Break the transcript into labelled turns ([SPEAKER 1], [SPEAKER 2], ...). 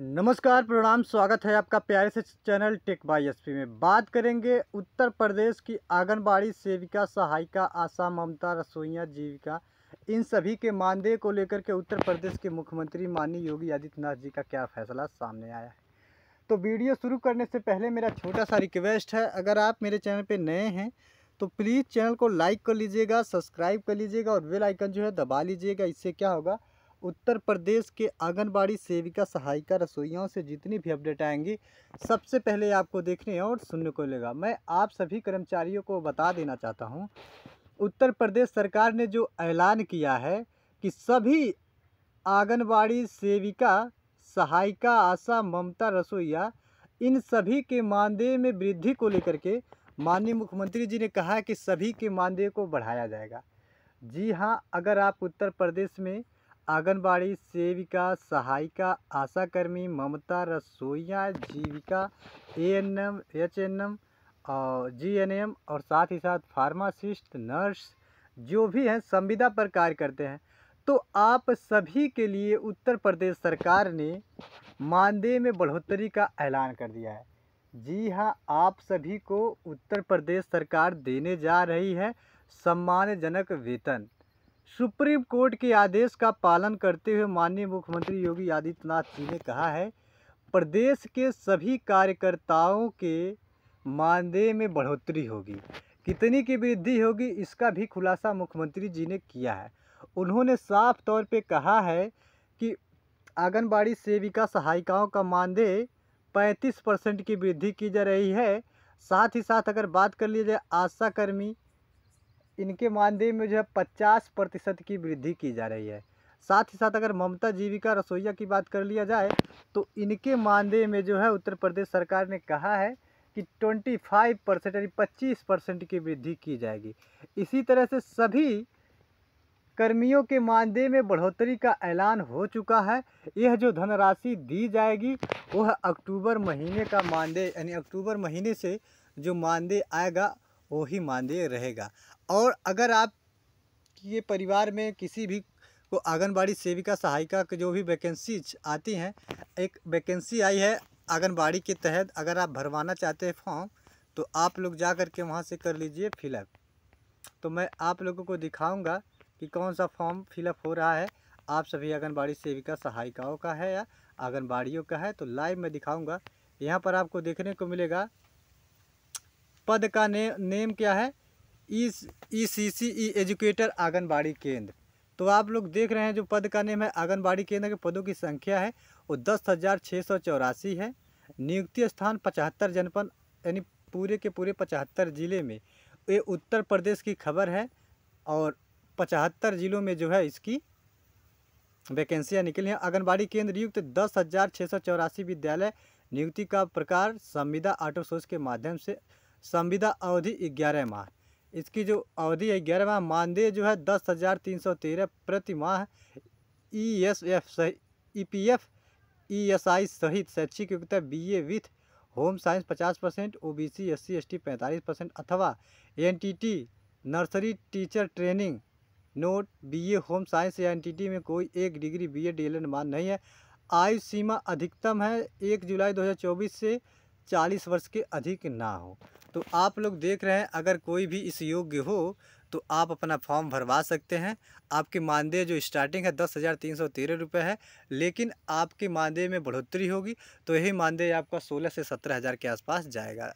[SPEAKER 1] नमस्कार प्रणाम स्वागत है आपका प्यारे से चैनल टेक बाई एस में बात करेंगे उत्तर प्रदेश की आंगनबाड़ी सेविका सहायिका आशा ममता रसोइया जीविका इन सभी के मानदेय को लेकर के उत्तर प्रदेश के मुख्यमंत्री माननीय योगी आदित्यनाथ जी का क्या फैसला सामने आया है तो वीडियो शुरू करने से पहले मेरा छोटा सा रिक्वेस्ट है अगर आप मेरे चैनल पर नए हैं तो प्लीज़ चैनल को लाइक कर लीजिएगा सब्सक्राइब कर लीजिएगा और बेल आइकन जो है दबा लीजिएगा इससे क्या होगा उत्तर प्रदेश के आंगनबाड़ी सेविका सहायिका रसोइयों से जितनी भी अपडेट आएंगी सबसे पहले आपको देखने और सुनने को मिलेगा मैं आप सभी कर्मचारियों को बता देना चाहता हूं उत्तर प्रदेश सरकार ने जो ऐलान किया है कि सभी आंगनबाड़ी सेविका सहायिका आशा ममता रसोईया इन सभी के मानदेय में वृद्धि को लेकर के माननीय मुख्यमंत्री जी ने कहा कि सभी के मानदेय को बढ़ाया जाएगा जी हाँ अगर आप उत्तर प्रदेश में आंगनबाड़ी सेविका सहायिका आशाकर्मी ममता रसोइया Jeevika A N M H N M और जी एन एम और साथ ही साथ फार्मासिस्ट नर्स जो भी हैं संविदा पर कार्य करते हैं तो आप सभी के लिए उत्तर प्रदेश सरकार ने मानदेय में बढ़ोतरी का ऐलान कर दिया है जी हाँ आप सभी को उत्तर प्रदेश सरकार देने जा रही है सम्मानजनक वेतन सुप्रीम कोर्ट के आदेश का पालन करते हुए माननीय मुख्यमंत्री योगी आदित्यनाथ जी ने कहा है प्रदेश के सभी कार्यकर्ताओं के मानदेय में बढ़ोतरी होगी कितनी की वृद्धि होगी इसका भी खुलासा मुख्यमंत्री जी ने किया है उन्होंने साफ तौर पे कहा है कि आंगनबाड़ी सेविका सहायिकाओं का मानदेय 35 परसेंट की वृद्धि की जा रही है साथ ही साथ अगर बात कर ली जाए आशा कर्मी इनके मानदेय में जो है पचास प्रतिशत की वृद्धि की जा रही है साथ ही साथ अगर ममता जीविका रसोईया की बात कर लिया जाए तो इनके मानदेय में जो है उत्तर प्रदेश सरकार ने कहा है कि 25 परसेंट यानी पच्चीस परसेंट की वृद्धि की जाएगी इसी तरह से सभी कर्मियों के मानदेय में बढ़ोतरी का ऐलान हो चुका है यह जो धनराशि दी जाएगी वह अक्टूबर महीने का मानदेय यानी अक्टूबर महीने से जो मानदेय आएगा वो ही मानदेय रहेगा और अगर आप ये परिवार में किसी भी को आंगनबाड़ी सेविका सहायिका के जो भी वैकेंसी आती हैं एक वैकेंसी आई है आंगनबाड़ी के तहत अगर आप भरवाना चाहते हैं फॉर्म तो आप लोग जा कर के वहाँ से कर लीजिए फिलअप तो मैं आप लोगों को दिखाऊंगा कि कौन सा फॉर्म फिलअप हो रहा है आप सभी आंगनबाड़ी सेविका सहायिकाओं का है या आंगनबाड़ियों का है तो लाइव में दिखाऊँगा यहाँ पर आपको देखने को मिलेगा पद का ने, नेम क्या है ई सी सी ई एजुकेटर आंगनबाड़ी केंद्र तो आप लोग देख रहे हैं जो पद का नेम है आंगनबाड़ी केंद्र के पदों की संख्या है वो दस हज़ार छः सौ चौरासी है नियुक्ति स्थान पचहत्तर जनपद यानी पूरे के पूरे पचहत्तर ज़िले में ये उत्तर प्रदेश की खबर है और पचहत्तर ज़िलों में जो है इसकी वैकेंसियाँ निकली हैं आंगनबाड़ी केंद्र नियुक्त दस हज़ार छः सौ चौरासी विद्यालय नियुक्ति का प्रकार संविदा आटो सोर्स के माध्यम से संविदा अवधि ग्यारह माह इसकी जो अवधि है ग्यारह माह मानदेय जो है दस हज़ार तीन सौ तेरह प्रति माह ई एस एफ सही E P F E S I सहित शैक्षिक योग्यता B A with home science पचास percent O B C S C S T पैंतालीस परसेंट अथवा N T T nursery teacher training note B A home science या N T T में कोई एक degree B A D L N मान नहीं है आयु सीमा अधिकतम है एक जुलाई दो हज़ार चौबीस से चालीस वर्ष के अधिक ना हो तो आप लोग देख रहे हैं अगर कोई भी इस योग्य हो तो आप अपना फॉर्म भरवा सकते हैं आपके मानदेय जो स्टार्टिंग है दस हज़ार तीन सौ तेरह रुपये है लेकिन आपके मानदेय में बढ़ोतरी होगी तो यही मानदेय आपका सोलह से सत्रह हज़ार के आसपास जाएगा